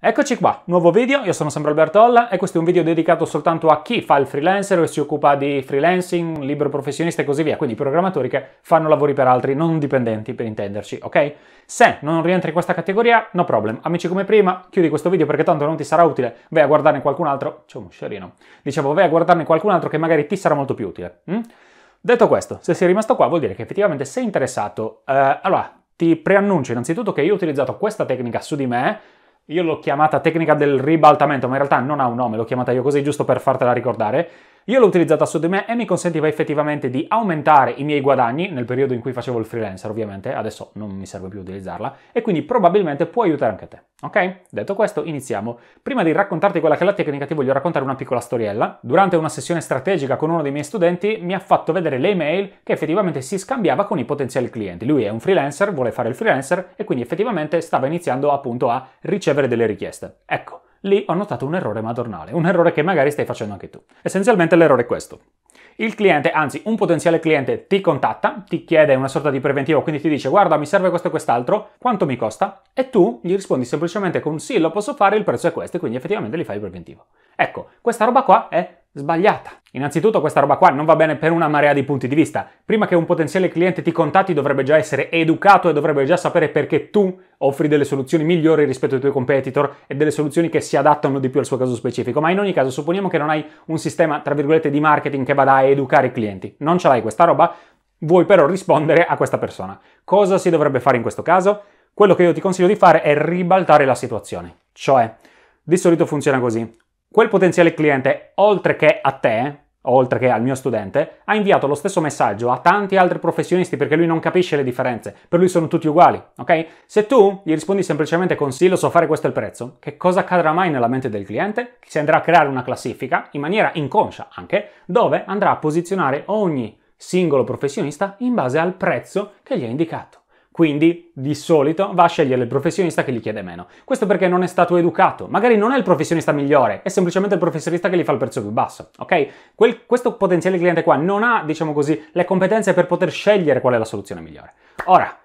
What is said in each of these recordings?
Eccoci qua, nuovo video, io sono sempre Alberto Olla e questo è un video dedicato soltanto a chi fa il freelancer e si occupa di freelancing, libero professionista e così via, quindi programmatori che fanno lavori per altri, non dipendenti per intenderci, ok? Se non rientri in questa categoria, no problem. Amici come prima, chiudi questo video perché tanto non ti sarà utile, vai a guardarne qualcun altro, c'è un moscerino, dicevo vai a guardarne qualcun altro che magari ti sarà molto più utile. Hm? Detto questo, se sei rimasto qua vuol dire che effettivamente sei interessato. Eh, allora, ti preannuncio innanzitutto che io ho utilizzato questa tecnica su di me io l'ho chiamata tecnica del ribaltamento, ma in realtà non ha un nome, l'ho chiamata io così giusto per fartela ricordare. Io l'ho utilizzata su di me e mi consentiva effettivamente di aumentare i miei guadagni nel periodo in cui facevo il freelancer, ovviamente, adesso non mi serve più utilizzarla, e quindi probabilmente può aiutare anche te. Ok? Detto questo, iniziamo. Prima di raccontarti quella che è la tecnica, ti voglio raccontare una piccola storiella. Durante una sessione strategica con uno dei miei studenti, mi ha fatto vedere le email che effettivamente si scambiava con i potenziali clienti. Lui è un freelancer, vuole fare il freelancer e quindi effettivamente stava iniziando appunto a ricevere delle richieste. Ecco lì ho notato un errore madornale, un errore che magari stai facendo anche tu. Essenzialmente l'errore è questo il cliente, anzi un potenziale cliente, ti contatta, ti chiede una sorta di preventivo, quindi ti dice guarda mi serve questo e quest'altro, quanto mi costa? E tu gli rispondi semplicemente con sì, lo posso fare, il prezzo è questo e quindi effettivamente gli fai il preventivo. Ecco, questa roba qua è sbagliata. Innanzitutto questa roba qua non va bene per una marea di punti di vista. Prima che un potenziale cliente ti contatti dovrebbe già essere educato e dovrebbe già sapere perché tu offri delle soluzioni migliori rispetto ai tuoi competitor e delle soluzioni che si adattano di più al suo caso specifico. Ma in ogni caso supponiamo che non hai un sistema, tra virgolette, di marketing che vada a educare i clienti. Non ce l'hai questa roba, vuoi però rispondere a questa persona. Cosa si dovrebbe fare in questo caso? Quello che io ti consiglio di fare è ribaltare la situazione. Cioè, di solito funziona così quel potenziale cliente, oltre che a te, oltre che al mio studente, ha inviato lo stesso messaggio a tanti altri professionisti perché lui non capisce le differenze, per lui sono tutti uguali, ok? Se tu gli rispondi semplicemente con sì, lo so fare, questo è il prezzo, che cosa accadrà mai nella mente del cliente? Si andrà a creare una classifica, in maniera inconscia anche, dove andrà a posizionare ogni singolo professionista in base al prezzo che gli ha indicato. Quindi di solito va a scegliere il professionista che gli chiede meno. Questo perché non è stato educato. Magari non è il professionista migliore, è semplicemente il professionista che gli fa il prezzo più basso. Ok? Quel, questo potenziale cliente qua non ha, diciamo così, le competenze per poter scegliere qual è la soluzione migliore. Ora,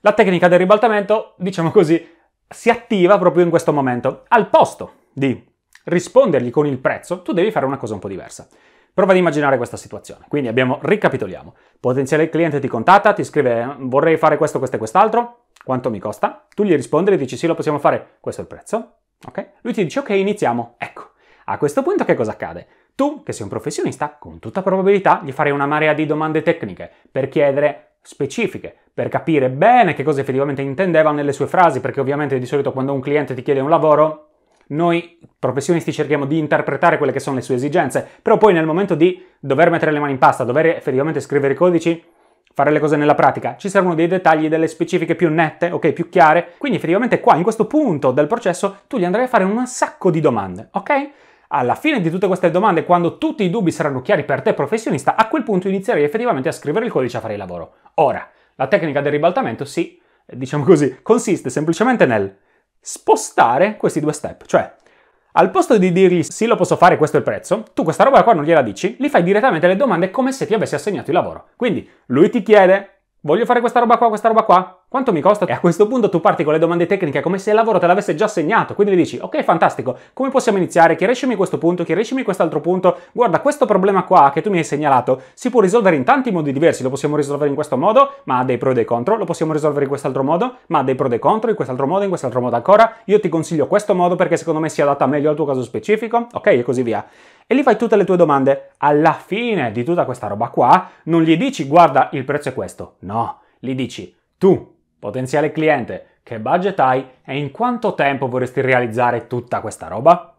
la tecnica del ribaltamento, diciamo così, si attiva proprio in questo momento. Al posto di rispondergli con il prezzo, tu devi fare una cosa un po' diversa. Prova ad immaginare questa situazione. Quindi abbiamo, ricapitoliamo. Potenziale cliente ti contatta, ti scrive vorrei fare questo, questo e quest'altro, quanto mi costa? Tu gli rispondi e dici sì, lo possiamo fare, questo è il prezzo. Okay? Lui ti dice ok, iniziamo. Ecco, a questo punto che cosa accade? Tu, che sei un professionista, con tutta probabilità gli farei una marea di domande tecniche per chiedere specifiche, per capire bene che cosa effettivamente intendeva nelle sue frasi, perché ovviamente di solito quando un cliente ti chiede un lavoro, noi professionisti cerchiamo di interpretare quelle che sono le sue esigenze, però poi nel momento di dover mettere le mani in pasta, dover effettivamente scrivere i codici, fare le cose nella pratica, ci servono dei dettagli, delle specifiche più nette, ok, più chiare, quindi effettivamente qua, in questo punto del processo, tu gli andrai a fare un sacco di domande, ok? Alla fine di tutte queste domande, quando tutti i dubbi saranno chiari per te professionista, a quel punto inizierai effettivamente a scrivere il codice e a fare il lavoro. Ora, la tecnica del ribaltamento si, eh, diciamo così, consiste semplicemente nel spostare questi due step, cioè al posto di dirgli sì lo posso fare, questo è il prezzo, tu questa roba qua non gliela dici, gli fai direttamente le domande come se ti avessi assegnato il lavoro. Quindi lui ti chiede voglio fare questa roba qua, questa roba qua, quanto mi costa? E a questo punto tu parti con le domande tecniche come se il lavoro te l'avesse già segnato, quindi gli dici ok fantastico, come possiamo iniziare? Chiariscimi questo punto, chiariscimi quest'altro punto, guarda questo problema qua che tu mi hai segnalato si può risolvere in tanti modi diversi, lo possiamo risolvere in questo modo, ma ha dei pro e dei contro, lo possiamo risolvere in quest'altro modo, ma ha dei pro e dei contro, in quest'altro modo, in quest'altro modo ancora, io ti consiglio questo modo perché secondo me si adatta meglio al tuo caso specifico, ok e così via. E lì fai tutte le tue domande, alla fine di tutta questa roba qua non gli dici guarda il prezzo è questo, no, gli dici tu Potenziale cliente, che budget hai e in quanto tempo vorresti realizzare tutta questa roba?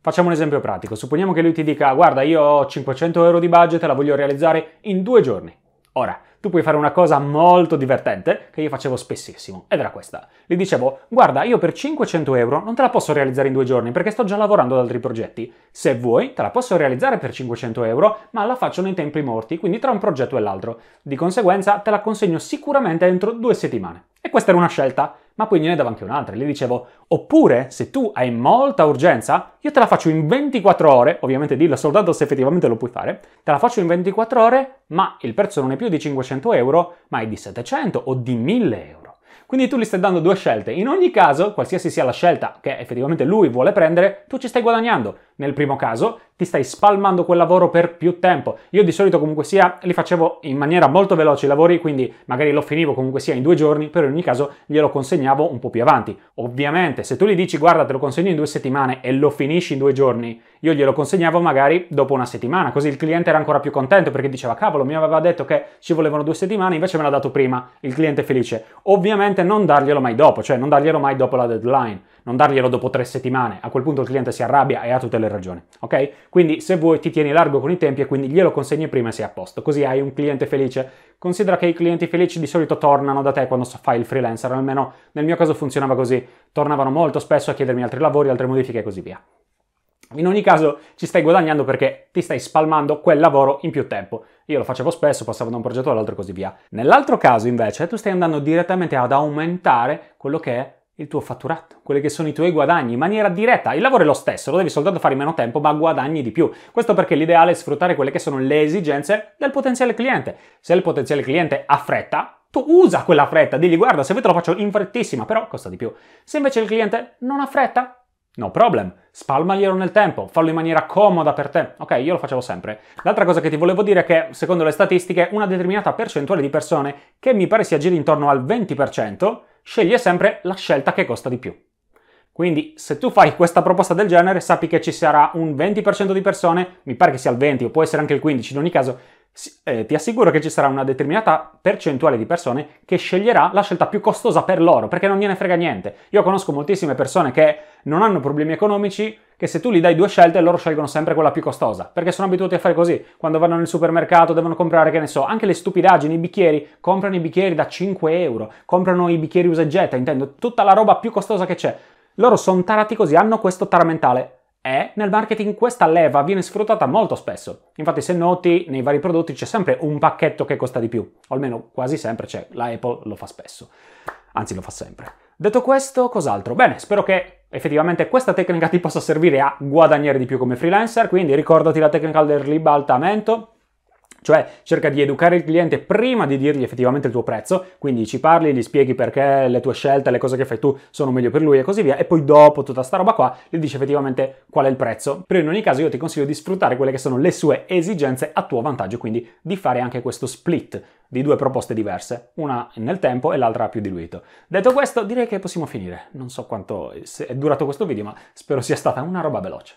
Facciamo un esempio pratico. Supponiamo che lui ti dica guarda io ho 500 euro di budget e la voglio realizzare in due giorni. Ora, tu puoi fare una cosa molto divertente che io facevo spessissimo ed era questa. Gli dicevo, guarda, io per 500 euro non te la posso realizzare in due giorni perché sto già lavorando ad altri progetti. Se vuoi, te la posso realizzare per 500 euro, ma la faccio nei tempi morti, quindi tra un progetto e l'altro. Di conseguenza, te la consegno sicuramente entro due settimane. E questa era una scelta ma poi ne davo anche un'altra. Gli dicevo, oppure se tu hai molta urgenza, io te la faccio in 24 ore, ovviamente dillo soltanto se effettivamente lo puoi fare, te la faccio in 24 ore, ma il prezzo non è più di 500 euro, ma è di 700 o di 1000 euro. Quindi tu gli stai dando due scelte. In ogni caso, qualsiasi sia la scelta che effettivamente lui vuole prendere, tu ci stai guadagnando nel primo caso, ti stai spalmando quel lavoro per più tempo. Io di solito comunque sia li facevo in maniera molto veloce i lavori, quindi magari lo finivo comunque sia in due giorni, però in ogni caso glielo consegnavo un po' più avanti. Ovviamente, se tu gli dici guarda te lo consegno in due settimane e lo finisci in due giorni, io glielo consegnavo magari dopo una settimana, così il cliente era ancora più contento perché diceva cavolo mi aveva detto che ci volevano due settimane, invece me l'ha dato prima, il cliente è felice. Ovviamente non darglielo mai dopo, cioè non darglielo mai dopo la deadline non darglielo dopo tre settimane, a quel punto il cliente si arrabbia e ha tutte le ragioni, ok? Quindi se vuoi ti tieni largo con i tempi e quindi glielo consegni prima e sei a posto, così hai un cliente felice. Considera che i clienti felici di solito tornano da te quando fai il freelancer, almeno nel mio caso funzionava così, tornavano molto spesso a chiedermi altri lavori, altre modifiche e così via. In ogni caso ci stai guadagnando perché ti stai spalmando quel lavoro in più tempo. Io lo facevo spesso, passavo da un progetto all'altro e così via. Nell'altro caso invece tu stai andando direttamente ad aumentare quello che è il tuo fatturato, quelli che sono i tuoi guadagni in maniera diretta. Il lavoro è lo stesso, lo devi soltanto fare in meno tempo, ma guadagni di più. Questo perché l'ideale è sfruttare quelle che sono le esigenze del potenziale cliente. Se il potenziale cliente ha fretta, tu usa quella fretta, digli guarda, se vuoi te lo faccio in frettissima, però costa di più. Se invece il cliente non ha fretta, No problem, spalmaglielo nel tempo, fallo in maniera comoda per te. Ok, io lo facevo sempre. L'altra cosa che ti volevo dire è che, secondo le statistiche, una determinata percentuale di persone, che mi pare si aggiri intorno al 20%, sceglie sempre la scelta che costa di più. Quindi se tu fai questa proposta del genere sappi che ci sarà un 20% di persone, mi pare che sia il 20 o può essere anche il 15 in ogni caso, eh, ti assicuro che ci sarà una determinata percentuale di persone che sceglierà la scelta più costosa per loro, perché non gliene frega niente. Io conosco moltissime persone che non hanno problemi economici, che se tu gli dai due scelte loro scelgono sempre quella più costosa, perché sono abituati a fare così. Quando vanno nel supermercato devono comprare, che ne so, anche le stupidaggini, i bicchieri, comprano i bicchieri da 5 euro, comprano i bicchieri usa e getta, intendo, tutta la roba più costosa che c'è. Loro sono tarati così, hanno questo tara mentale e nel marketing questa leva viene sfruttata molto spesso. Infatti, se noti, nei vari prodotti c'è sempre un pacchetto che costa di più, o almeno quasi sempre c'è, la Apple lo fa spesso. Anzi, lo fa sempre. Detto questo, cos'altro? Bene, spero che effettivamente questa tecnica ti possa servire a guadagnare di più come freelancer, quindi ricordati la tecnica del ribaltamento, cioè cerca di educare il cliente prima di dirgli effettivamente il tuo prezzo, quindi ci parli, gli spieghi perché le tue scelte, le cose che fai tu sono meglio per lui e così via, e poi dopo tutta sta roba qua gli dici effettivamente qual è il prezzo. Però in ogni caso io ti consiglio di sfruttare quelle che sono le sue esigenze a tuo vantaggio, quindi di fare anche questo split di due proposte diverse, una nel tempo e l'altra più diluito. Detto questo direi che possiamo finire, non so quanto è durato questo video ma spero sia stata una roba veloce.